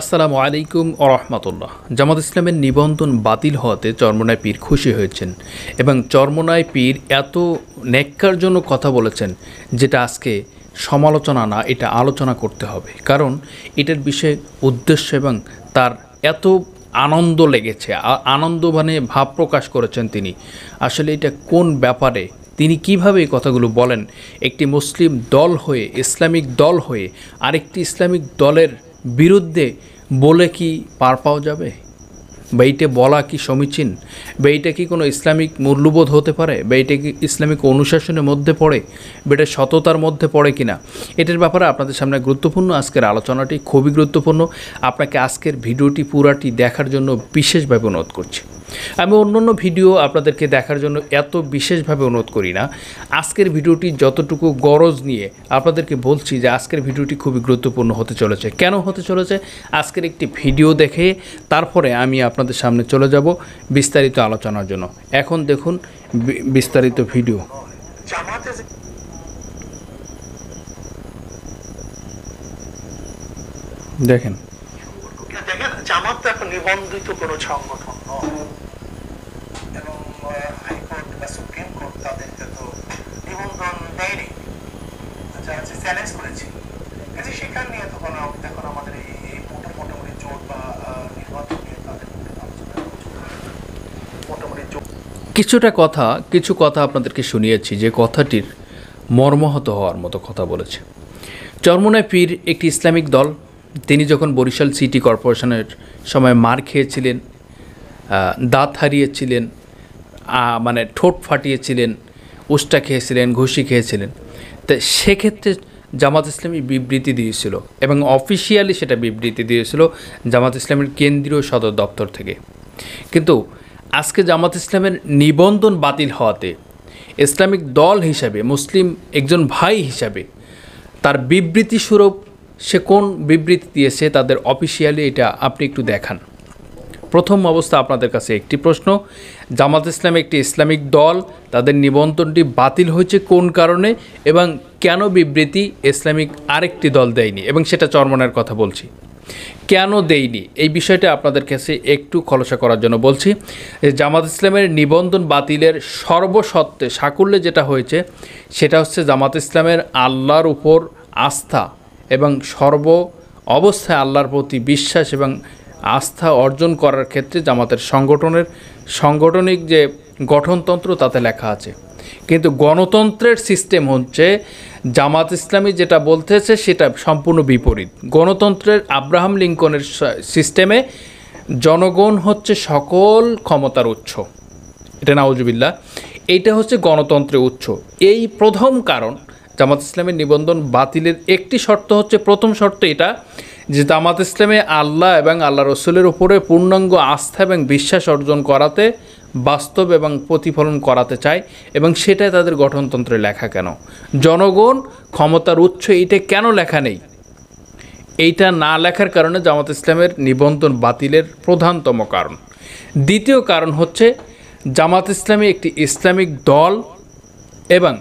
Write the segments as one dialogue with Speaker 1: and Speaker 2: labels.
Speaker 1: আসসালামু আলাইকুম ওরহমতুল্লাহ জামাত ইসলামের নিবন্ধন বাতিল হওয়াতে চর্মনায় পীর খুশি হয়েছেন এবং চর্মনায় পীর এত ন্যাক্কার জন্য কথা বলেছেন যেটা আজকে সমালোচনা না এটা আলোচনা করতে হবে কারণ এটার বিষয়ে উদ্দেশ্য এবং তার এত আনন্দ লেগেছে আনন্দ মানে ভাব প্রকাশ করেছেন তিনি আসলে এটা কোন ব্যাপারে তিনি কিভাবে এই কথাগুলো বলেন একটি মুসলিম দল হয়ে ইসলামিক দল হয়ে আরেকটি ইসলামিক দলের বিরুদ্ধে বলে কি পার পাওয়া যাবে বা এইটা বলা কি সমীচীন বা এইটা কি কোনো ইসলামিক মূল্যবোধ হতে পারে বা এইটা কি ইসলামিক অনুশাসনের মধ্যে পড়ে বা এটা সততার মধ্যে পড়ে কি না এটার ব্যাপারে আপনাদের সামনে গুরুত্বপূর্ণ আজকের আলোচনাটি খুবই গুরুত্বপূর্ণ আপনাকে আজকের ভিডিওটি পুরাটি দেখার জন্য বিশেষভাবে অনুরোধ করছি আমি অন্য অন্য ভিডিও আপনাদেরকে দেখার জন্য এত বিশেষভাবে অনুরোধ করি না আজকের ভিডিওটি যতটুকু গরজ নিয়ে আপনাদেরকে বলছি যে আজকের ভিডিওটি খুবই গুরুত্বপূর্ণ হতে চলেছে কেন হতে চলেছে আজকের একটি ভিডিও দেখে তারপরে আমি আপনাদের সামনে চলে যাব বিস্তারিত আলোচনার জন্য এখন দেখুন বিস্তারিত ভিডিও দেখেন দেখেন জামাত তো এখন নিবন্ধিত কোনো সংগঠন নয় এবং হাইকোর্ট বা সুপ্রিম কোর্ট তাদেরকে তো নিবন্ধন দেয়নি চ্যালেঞ্জ কাজে নিয়ে তো কোনো এখন আমাদের এই মোটামুটি জোট বা নির্বাচন নিয়ে তাদের মোটামুটি কিছুটা কথা কিছু কথা আপনাদেরকে শুনিয়েছি যে কথাটির মর্মাহত হওয়ার মতো কথা বলেছে চরমনায় পীর একটি ইসলামিক দল তিনি যখন বরিশাল সিটি কর্পোরেশনের সময় মার খেয়েছিলেন দাঁত হারিয়েছিলেন মানে ঠোঁট ফাটিয়েছিলেন উষ্টা খেয়েছিলেন ঘুষি খেয়েছিলেন তো সেক্ষেত্রে জামাত ইসলামী বিবৃতি দিয়েছিল এবং অফিসিয়ালি সেটা বিবৃতি দিয়েছিল জামাত ইসলামের কেন্দ্রীয় সদর দপ্তর থেকে কিন্তু আজকে জামাত ইসলামের নিবন্ধন বাতিল হওয়াতে ইসলামিক দল হিসাবে মুসলিম একজন ভাই হিসাবে তার বিবৃতি বিবৃতিস্বরূপ সে কোন বিবৃতি দিয়েছে তাদের অফিসিয়ালি এটা আপনি একটু দেখান প্রথম অবস্থা আপনাদের কাছে একটি প্রশ্ন জামাত ইসলাম একটি ইসলামিক দল তাদের নিবন্ধনটি বাতিল হয়েছে কোন কারণে এবং কেন বিবৃতি ইসলামিক আরেকটি দল দেয়নি এবং সেটা চরমনের কথা বলছি কেন দেয়নি এই বিষয়টা আপনাদের কাছে একটু খলসা করার জন্য বলছি জামাত ইসলামের নিবন্ধন বাতিলের সর্বসত্ত্বে সাকুল্যে যেটা হয়েছে সেটা হচ্ছে জামাত ইসলামের আল্লাহর উপর আস্থা এবং সর্ব অবস্থায় আল্লাহর প্রতি বিশ্বাস এবং আস্থা অর্জন করার ক্ষেত্রে জামাতের সংগঠনের সাংগঠনিক যে গঠনতন্ত্র তাতে লেখা আছে কিন্তু গণতন্ত্রের সিস্টেম হচ্ছে জামাত ইসলামী যেটা বলতেছে সেটা সম্পূর্ণ বিপরীত গণতন্ত্রের আব্রাহাম লিঙ্কনের সিস্টেমে জনগণ হচ্ছে সকল ক্ষমতার উৎস এটা নাউজুবিল্লা এইটা হচ্ছে গণতন্ত্রের উৎস এই প্রথম কারণ জামাত ইসলামের নিবন্ধন বাতিলের একটি শর্ত হচ্ছে প্রথম শর্ত এটা যে জামাত ইসলামে আল্লাহ এবং আল্লাহ রসুলের উপরে পূর্ণাঙ্গ আস্থা এবং বিশ্বাস অর্জন করাতে বাস্তব এবং প্রতিফলন করাতে চায় এবং সেটাই তাদের গঠনতন্ত্রে লেখা কেন জনগণ ক্ষমতার উৎস এইটা কেন লেখা নেই এইটা না লেখার কারণে জামাত ইসলামের নিবন্ধন বাতিলের প্রধানতম কারণ দ্বিতীয় কারণ হচ্ছে জামাত ইসলামী একটি ইসলামিক দল এবং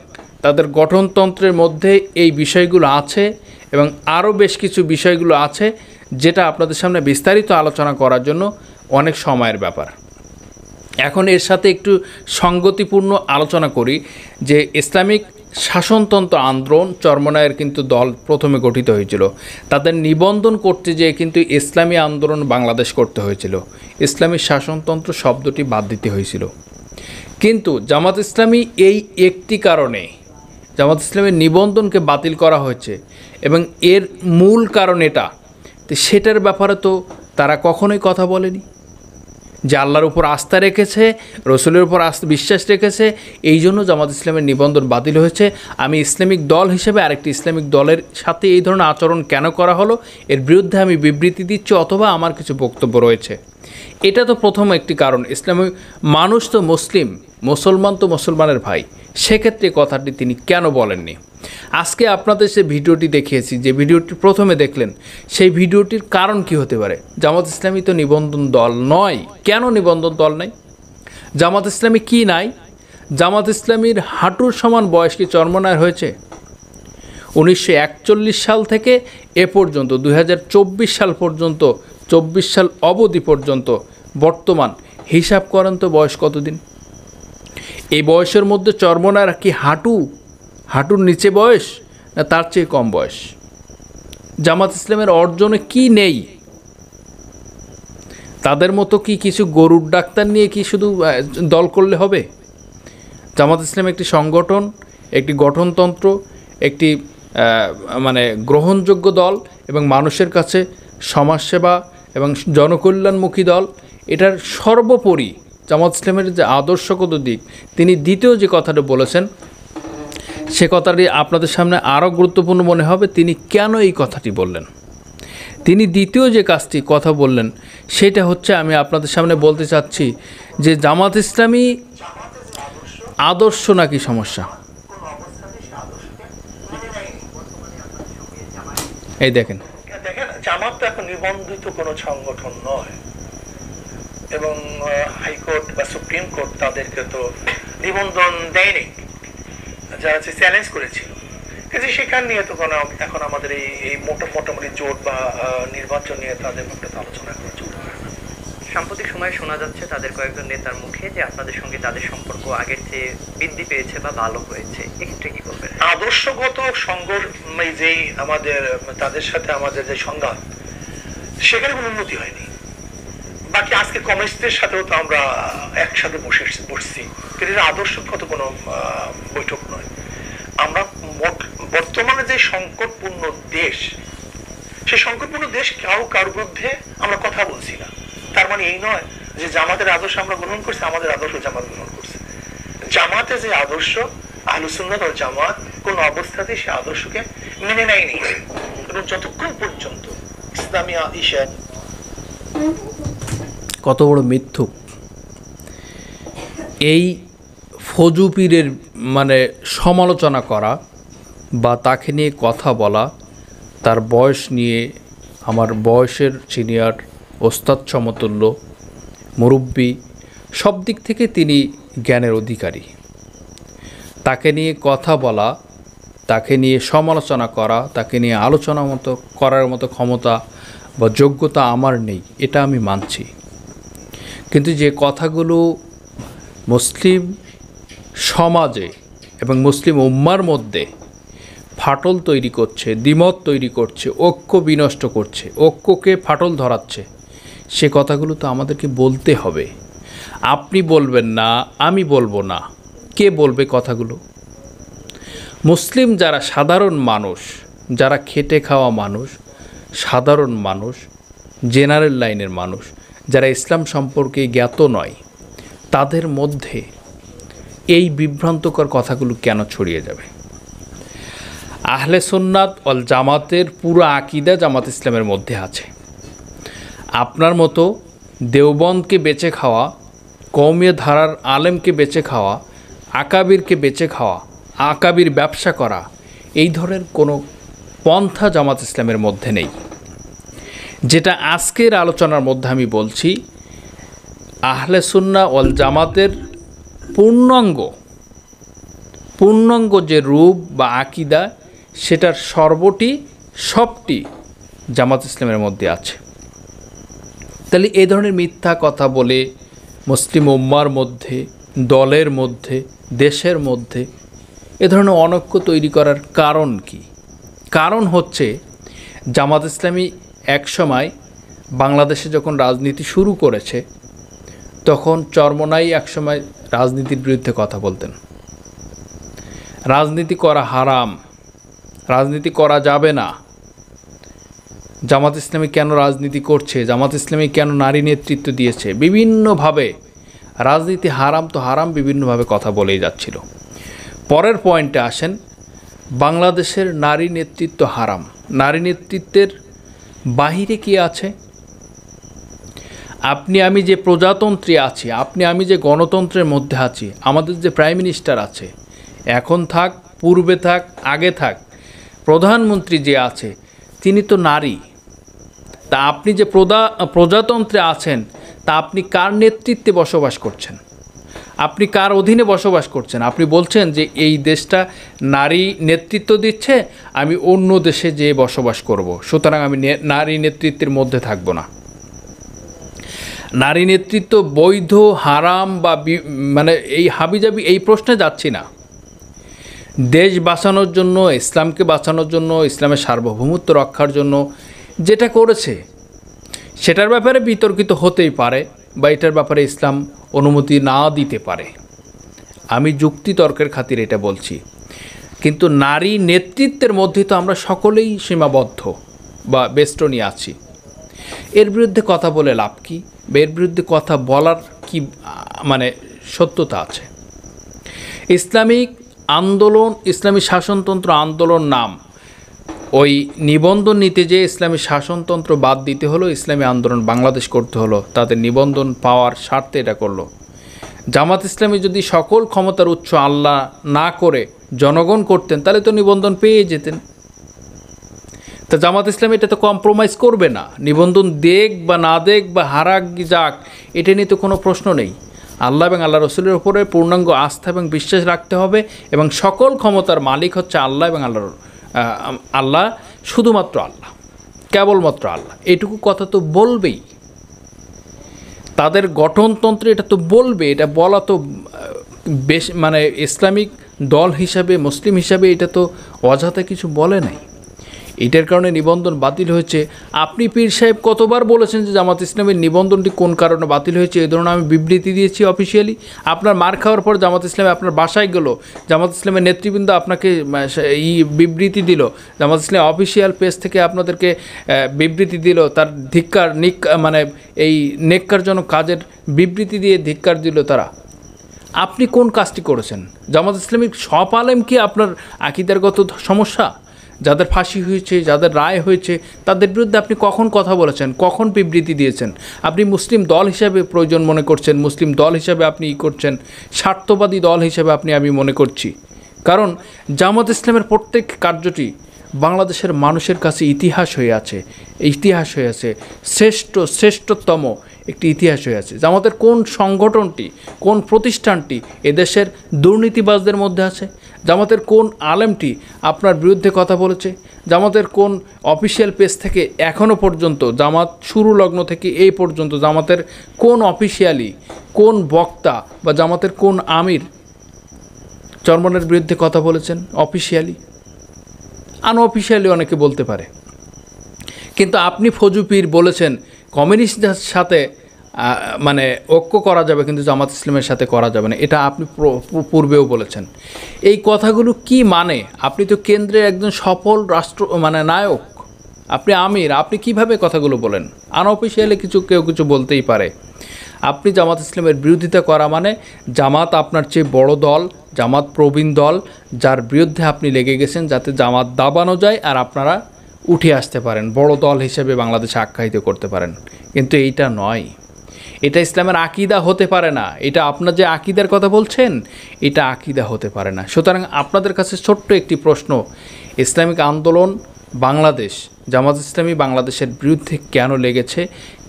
Speaker 1: তাদের গঠনতন্ত্রের মধ্যে এই বিষয়গুলো আছে এবং আরও বেশ কিছু বিষয়গুলো আছে যেটা আপনাদের সামনে বিস্তারিত আলোচনা করার জন্য অনেক সময়ের ব্যাপার এখন এর সাথে একটু সঙ্গতিপূর্ণ আলোচনা করি যে ইসলামিক শাসনতন্ত্র আন্দোলন চর্মনায়ের কিন্তু দল প্রথমে গঠিত হয়েছিল তাদের নিবন্ধন করতে যেয়ে কিন্তু ইসলামী আন্দোলন বাংলাদেশ করতে হয়েছিল ইসলামী শাসনতন্ত্র শব্দটি বাদ দিতে হয়েছিল কিন্তু জামাত ইসলামী এই একটি কারণে জামাত ইসলামের নিবন্ধনকে বাতিল করা হয়েছে এবং এর মূল কারণ এটা তো সেটার ব্যাপারে তো তারা কখনোই কথা বলেনি যে আল্লাহর উপর আস্থা রেখেছে রসুলের উপর আস্থা বিশ্বাস রেখেছে এই জন্য জামাত ইসলামের নিবন্ধন বাতিল হয়েছে আমি ইসলামিক দল হিসেবে আরেকটি ইসলামিক দলের সাথে এই ধরনের আচরণ কেন করা হলো এর বিরুদ্ধে আমি বিবৃতি দিচ্ছি অথবা আমার কিছু বক্তব্য রয়েছে এটা তো প্রথম একটি কারণ ইসলামী মানুষ তো মুসলিম মুসলমান তো মুসলমানের ভাই সেক্ষেত্রে কথাটি তিনি কেন বলেননি আজকে আপনাদের সে ভিডিওটি দেখিয়েছি যে ভিডিওটি প্রথমে দেখলেন সেই ভিডিওটির কারণ কি হতে পারে জামাত ইসলামী তো নিবন্ধন দল নয় কেন নিবন্ধন দল নাই জামাত ইসলামী কি নাই জামাত ইসলামীর হাঁটুর সমান বয়স কি চর্মনায় হয়েছে উনিশশো সাল থেকে এ পর্যন্ত দু সাল পর্যন্ত চব্বিশ সাল অবধি পর্যন্ত বর্তমান হিসাব করেন তো বয়স কতদিন এই বয়সের মধ্যে চর্মনার কি হাঁটু হাঁটুর নিচে বয়স না তার চেয়ে কম বয়স জামাত ইসলামের অর্জনে কি নেই তাদের মতো কি কিছু গরুর ডাক্তার নিয়ে কি শুধু দল করলে হবে জামাত ইসলাম একটি সংগঠন একটি গঠনতন্ত্র একটি মানে গ্রহণযোগ্য দল এবং মানুষের কাছে সমাজসেবা এবং জনকল্যাণমুখী দল এটার সর্বোপরি জামাত ইসলামের যে আদর্শগত দিক তিনি দ্বিতীয় যে কথাটা বলেছেন সে কথাটি আপনাদের সামনে আরও গুরুত্বপূর্ণ মনে হবে তিনি কেন এই কথাটি বললেন তিনি দ্বিতীয় যে কাজটি কথা বললেন সেটা হচ্ছে আমি আপনাদের সামনে বলতে চাচ্ছি যে জামাত ইসলামী আদর্শ নাকি সমস্যা এই দেখেন জামাত আচ্ছা, তো এখন নিবন্ধিত কোনো সংগঠন নয় এবং হাইকোর্ট বা সুপ্রিম কোর্ট তাদেরকে তো নিবন্ধন দেয়নি যারা হচ্ছে চ্যালেঞ্জ করেছিল কিন্তু সেখান নিয়ে তো কোনো এখন আমাদের এই মোটামুটি জোট বা নির্বাচন নিয়ে তাদের মধ্যে আলোচনা করা চলবে সাম্প্রতিক সময়ে শোনা যাচ্ছে তাদের কয়েকজন নেতার মুখে যে আপনাদের সঙ্গে তাদের সম্পর্ক আগের চেয়ে বৃদ্ধি পেয়েছে বা ভালো হয়েছে এক্ষেত্রে কি বলবেন আদর্শগত সঙ্গ মানে যেই আমাদের তাদের সাথে আমাদের যে সংঘাত সেখানে কোনো উন্নতি হয়নি বাকি আজকে কমিউনিস্টদের সাথেও তো আমরা একসাথে বসে বসছি কিন্তু এটা আদর্শগত কোনো বৈঠক নয় আমরা বর্তমানে যে সংকটপূর্ণ দেশ সে সংকটপূর্ণ দেশ কেউ কারোর বিরুদ্ধে আমরা কথা বলছি না তার মানে এই নয় যে জামাতের আদর্শ আমরা গ্রহণ করছি আমাদের আদর্শ জামাত গ্রহণ করছে জামাতে যে আদর্শ আলোচনা ও জামাত কোন অবস্থাতে সে আদর্শকে মেনে নেয়নি এবং যতক্ষণ পর্যন্ত ইসলামী ইসা কত বড় মিথ্যুক এই ফজু পীরের মানে সমালোচনা করা বা তাকে নিয়ে কথা বলা তার বয়স নিয়ে আমার বয়সের সিনিয়র ওস্তাদ সমতুল্য মুরব্বী সব দিক থেকে তিনি জ্ঞানের অধিকারী তাকে নিয়ে কথা বলা তাকে নিয়ে সমালোচনা করা তাকে নিয়ে আলোচনা মতো করার মতো ক্ষমতা বা যোগ্যতা আমার নেই এটা আমি মানছি কিন্তু যে কথাগুলো মুসলিম সমাজে এবং মুসলিম উম্মার মধ্যে ফাটল তৈরি করছে দ্বিমত তৈরি করছে ঐক্য বিনষ্ট করছে ঐক্যকে ফাটল ধরাচ্ছে সে কথাগুলো তো আমাদেরকে বলতে হবে আপনি বলবেন না আমি বলবো না কে বলবে কথাগুলো মুসলিম যারা সাধারণ মানুষ যারা খেটে খাওয়া মানুষ সাধারণ মানুষ জেনারেল লাইনের মানুষ যারা ইসলাম সম্পর্কে জ্ঞাত নয় তাদের মধ্যে এই বিভ্রান্তকর কথাগুলো কেন ছড়িয়ে যাবে আহলে সোননাথ অল জামাতের পুরো আকিদা জামাত ইসলামের মধ্যে আছে আপনার মতো দেওবন্দকে বেঁচে খাওয়া কৌমীয় ধারার আলেমকে বেঁচে খাওয়া আকাবিরকে বেঁচে খাওয়া আকাবির ব্যবসা করা এই ধরনের কোনো পন্থা জামাত ইসলামের মধ্যে নেই যেটা আজকের আলোচনার মধ্যে আমি বলছি আহলে সুন্না ওয়াল জামাতের পূর্ণাঙ্গ পূর্ণাঙ্গ যে রূপ বা আকিদা সেটার সর্বটি সবটি জামাত ইসলামের মধ্যে আছে তাহলে এ ধরনের মিথ্যা কথা বলে মুসলিম উম্মার মধ্যে দলের মধ্যে দেশের মধ্যে এ ধরনের অনৈক্য তৈরি করার কারণ কি কারণ হচ্ছে জামাত ইসলামী একসময় বাংলাদেশে যখন রাজনীতি শুরু করেছে তখন চর্মনাই একসময় রাজনীতির বিরুদ্ধে কথা বলতেন রাজনীতি করা হারাম রাজনীতি করা যাবে না জামাত ইসলামী কেন রাজনীতি করছে জামাত ইসলামী কেন নারী নেতৃত্ব দিয়েছে বিভিন্নভাবে রাজনীতি হারাম তো হারাম বিভিন্নভাবে কথা বলেই যাচ্ছিল পরের পয়েন্টে আসেন বাংলাদেশের নারী নেতৃত্ব হারাম নারী নেতৃত্বের বাহিরে কি আছে আপনি আমি যে প্রজাতন্ত্রী আছি আপনি আমি যে গণতন্ত্রের মধ্যে আছি আমাদের যে প্রাইম মিনিস্টার আছে এখন থাক পূর্বে থাক আগে থাক প্রধানমন্ত্রী যে আছে তিনি তো নারী তা আপনি যে প্রদা প্রজাতন্ত্রে আছেন তা আপনি কার নেতৃত্বে বসবাস করছেন আপনি কার অধীনে বসবাস করছেন আপনি বলছেন যে এই দেশটা নারী নেতৃত্ব দিচ্ছে আমি অন্য দেশে যেয়ে বসবাস করব। সুতরাং আমি নারী নেতৃত্বের মধ্যে থাকব না নারী নেতৃত্ব বৈধ হারাম বা মানে এই হাবিজাবি এই প্রশ্নে যাচ্ছি না দেশ বাঁচানোর জন্য ইসলামকে বাঁচানোর জন্য ইসলামের সার্বভৌমত্ব রক্ষার জন্য যেটা করেছে সেটার ব্যাপারে বিতর্কিত হতেই পারে বা এটার ব্যাপারে ইসলাম অনুমতি না দিতে পারে আমি যুক্তি তর্কের খাতির এটা বলছি কিন্তু নারী নেতৃত্বের মধ্যে তো আমরা সকলেই সীমাবদ্ধ বা বেষ্টনী আছি এর বিরুদ্ধে কথা বলে লাভ কি এর বিরুদ্ধে কথা বলার কি মানে সত্যতা আছে ইসলামিক আন্দোলন ইসলামী শাসনতন্ত্র আন্দোলন নাম ওই নিবন্ধন নিতে যে ইসলামী শাসনতন্ত্র বাদ দিতে হলো ইসলামী আন্দোলন বাংলাদেশ করতে হলো তাদের নিবন্ধন পাওয়ার স্বার্থে এটা করলো জামাত ইসলামী যদি সকল ক্ষমতার উৎস আল্লাহ না করে জনগণ করতেন তাহলে তো নিবন্ধন পেয়ে যেতেন তা জামাত ইসলামী এটা তো কম্প্রোমাইজ করবে না নিবন্ধন দেখ বা না দেখ বা হারাক যাক এটা নিয়ে তো কোনো প্রশ্ন নেই আল্লাহ এবং আল্লাহ রসুলের উপরে পূর্ণাঙ্গ আস্থা এবং বিশ্বাস রাখতে হবে এবং সকল ক্ষমতার মালিক হচ্ছে আল্লাহ এবং আল্লাহর আল্লাহ শুধুমাত্র আল্লাহ কেবলমাত্র আল্লাহ এটুকু কথা তো বলবেই তাদের গঠনতন্ত্রে এটা তো বলবে এটা বলা তো বেশ মানে ইসলামিক দল হিসাবে মুসলিম হিসাবে এটা তো অযথা কিছু বলে নাই এটার কারণে নিবন্ধন বাতিল হয়েছে আপনি পীর সাহেব কতবার বলেছেন যে জামাত ইসলামের নিবন্ধনটি কোন কারণে বাতিল হয়েছে এ ধরনের আমি বিবৃতি দিয়েছি অফিসিয়ালি আপনার মার খাওয়ার পর জামাত ইসলামে আপনার বাসায় গেল জামাত ইসলামের নেতৃবৃন্দ আপনাকে ই বিবৃতি দিল জামাত ইসলাম অফিসিয়াল পেজ থেকে আপনাদেরকে বিবৃতি দিল তার ধিক্কার নিক মানে এই নেককারজনক কাজের বিবৃতি দিয়ে ধিক্কার দিল তারা আপনি কোন কাজটি করেছেন জামাত ইসলামিক সব আলেম কি আপনার আকিদারগত সমস্যা যাদের ফাঁসি হয়েছে যাদের রায় হয়েছে তাদের বিরুদ্ধে আপনি কখন কথা বলেছেন কখন বিবৃতি দিয়েছেন আপনি মুসলিম দল হিসাবে প্রয়োজন মনে করছেন মুসলিম দল হিসাবে আপনি ই করছেন স্বার্থবাদী দল হিসাবে আপনি আমি মনে করছি কারণ জামাত ইসলামের প্রত্যেক কার্যটি বাংলাদেশের মানুষের কাছে ইতিহাস হয়ে আছে ইতিহাস হয়ে আছে শ্রেষ্ঠ শ্রেষ্ঠতম একটি ইতিহাস হয়ে আছে জামাতের কোন সংগঠনটি কোন প্রতিষ্ঠানটি এদেশের দুর্নীতিবাজদের মধ্যে আছে জামাতের কোন আলেমটি আপনার বিরুদ্ধে কথা বলেছে জামাতের কোন অফিসিয়াল পেজ থেকে এখনও পর্যন্ত জামাত শুরু লগ্ন থেকে এই পর্যন্ত জামাতের কোন অফিসিয়ালি কোন বক্তা বা জামাতের কোন আমির চর্মনের বিরুদ্ধে কথা বলেছেন অফিসিয়ালি আনঅফিসিয়ালি অনেকে বলতে পারে কিন্তু আপনি ফজুপির বলেছেন কমিউনিস্টদের সাথে মানে ঐক্য করা যাবে কিন্তু জামাত ইসলামের সাথে করা যাবে না এটা আপনি পূর্বেও বলেছেন এই কথাগুলো কি মানে আপনি তো কেন্দ্রের একজন সফল রাষ্ট্র মানে নায়ক আপনি আমির আপনি কিভাবে কথাগুলো বলেন আনঅফিসিয়ালি কিছু কেউ কিছু বলতেই পারে আপনি জামাত ইসলামের বিরোধিতা করা মানে জামাত আপনার চেয়ে বড় দল জামাত প্রবীণ দল যার বিরুদ্ধে আপনি লেগে গেছেন যাতে জামাত দাবানো যায় আর আপনারা উঠে আসতে পারেন বড় দল হিসেবে বাংলাদেশে আখ্যায়িত করতে পারেন কিন্তু এইটা নয় এটা ইসলামের আকিদা হতে পারে না এটা আপনার যে আকিদার কথা বলছেন এটা আকিদা হতে পারে না সুতরাং আপনাদের কাছে ছোট্ট একটি প্রশ্ন ইসলামিক আন্দোলন বাংলাদেশ জামাত ইসলামী বাংলাদেশের বিরুদ্ধে কেন লেগেছে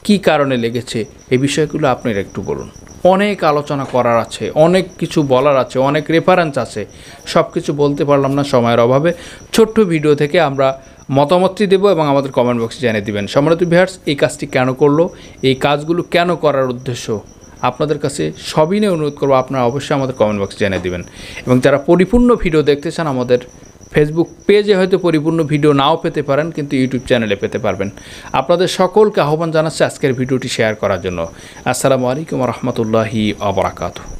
Speaker 1: কি কারণে লেগেছে এ বিষয়গুলো আপনারা একটু বলুন অনেক আলোচনা করার আছে অনেক কিছু বলার আছে অনেক রেফারেন্স আছে সব কিছু বলতে পারলাম না সময়ের অভাবে ছোট্ট ভিডিও থেকে আমরা মতামতটি দেবো এবং আমাদের কমেন্ট বক্সে জানিয়ে দেবেন সম্মানিত ভিহার্স এই কাজটি কেন করলো এই কাজগুলো কেন করার উদ্দেশ্য আপনাদের কাছে সবই নিয়ে অনুরোধ করবো আপনারা অবশ্যই আমাদের কমেন্ট বক্সে জানিয়ে দেবেন এবং যারা পরিপূর্ণ ভিডিও দেখতে চান আমাদের ফেসবুক পেজে হয়তো পরিপূর্ণ ভিডিও নাও পেতে পারেন কিন্তু ইউটিউব চ্যানেলে পেতে পারবেন আপনাদের সকলকে আহ্বান জানাচ্ছে আজকের ভিডিওটি শেয়ার করার জন্য আসসালামু আলাইকুম রহমতুল্লাহি আবরাকাতু